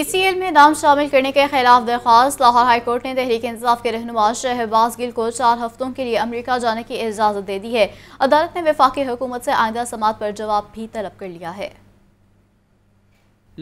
PCL में नाम शामिल करने के खिलाफ दरख्वास्त लाहौर हाईकोर्ट ने तहरीक इंसाफ के रहनुमा शहबाज गिल को चार हफ्तों के लिए अमरीका जाने की इजाज़त दे दी है अदालत ने वफाकी हुकूमत से आइंदा समात पर जवाब भी तलब कर लिया है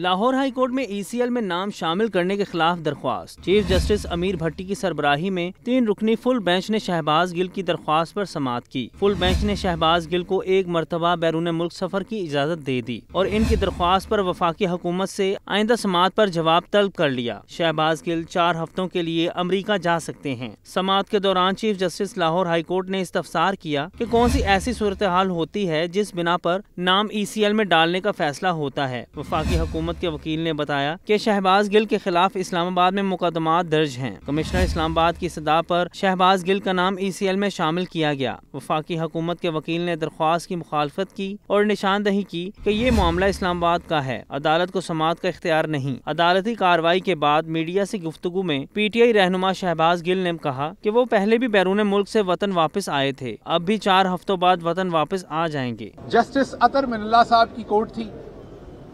लाहौर हाई कोर्ट में ई e में नाम शामिल करने के खिलाफ दरख्वास्त चीफ जस्टिस अमीर भट्टी की सरबराही में तीन रुकनी फुल बेंच ने शहबाज गिल की दरख्वास्त पर समात की फुल बेंच ने शहबाज गिल को एक मरतबा बैरून मुल्क सफर की इजाज़त दे दी और इनकी दरख्वास्त पर वफाकी हुकूमत से आइंदा समात पर जवाब तलब कर लिया शहबाज गिल चार हफ्तों के लिए अमरीका जा सकते हैं समात के दौरान chief justice Lahore high court ने इस्तफसार किया कि कौन सी ऐसी सूरत हाल होती है जिस बिना पर नाम ई सी एल में डालने का फैसला होता है वफाकी हुकूमत हुकूमत के वकील ने बताया कि शहबाज गिल के खिलाफ इस्लामाबाद में मुकदमा दर्ज हैं कमिश्नर इस्लामाबाद की सदा पर शहबाज गिल का नाम ई सी एल में शामिल किया गया वफाकी हुकूमत के वकील ने दरख्वास्त की मुखालफत की और निशानदही की कि ये मामला इस्लामाबाद का है अदालत को समात का इख्तियार नहीं अदालती कार्रवाई के बाद मीडिया से गुफ्तगु में पीटीआई रहनुमा शहबाज गिल ने कहा कि वो पहले भी बैरून मुल्क से वतन वापस आए थे अब भी चार हफ्तों बाद वतन वापस आ जाएंगे जस्टिस अतर मिनला साहब की कोर्ट थी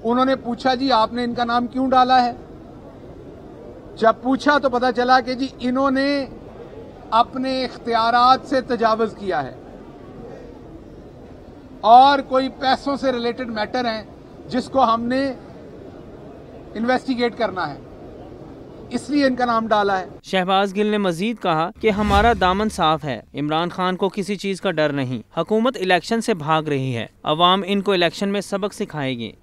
उन्होंने पूछा जी आपने इनका नाम क्यों डाला है जब पूछा तो पता चला कि जी इन्होंने अपने इख्तियार से तजावज किया है और कोई पैसों से रिलेटेड मैटर है जिसको हमने इन्वेस्टिगेट करना है इसलिए इनका नाम डाला है शहबाज गिल ने मजीद कहा कि हमारा दामन साफ है इमरान खान को किसी चीज का डर नहीं हुकूमत इलेक्शन से भाग रही है अवाम इनको इलेक्शन में सबक सिखाएगी